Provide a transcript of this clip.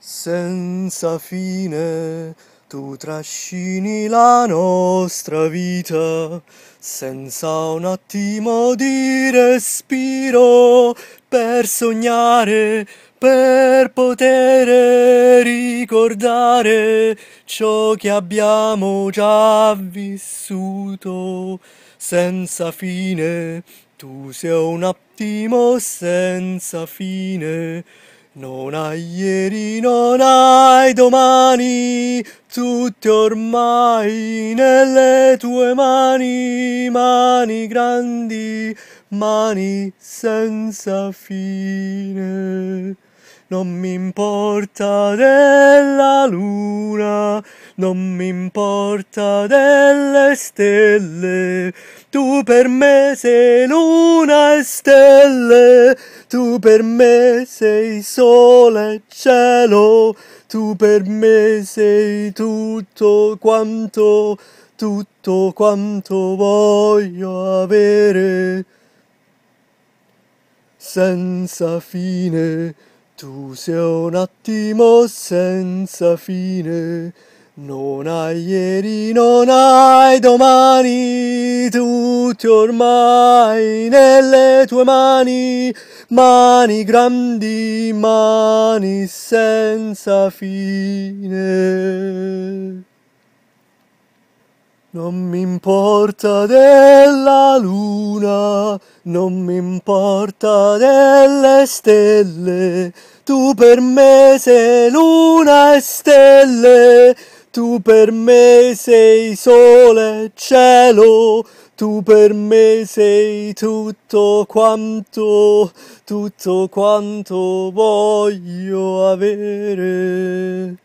Senza fine tu trascini la nostra vita senza un attimo di respiro per sognare, per poter ricordare ciò che abbiamo già vissuto senza fine. Tu sei un attimo senza fine non hai ieri, non hai domani, tutti ormai nelle tue mani, mani grandi, mani senza fine. Non mi importa della luna, non mi importa delle stelle, tu per me sei luna e stelle, tu per me sei sole e cielo, tu per me sei tutto quanto, tutto quanto voglio avere. Senza fine, tu sei un attimo senza fine non hai ieri, non hai domani, tutti ormai nelle tue mani, mani grandi, mani senza fine. Non mi importa della luna, non mi importa delle stelle, tu per me sei luna e stelle. Tu per me sei sole e cielo, tu per me sei tutto quanto, tutto quanto voglio avere.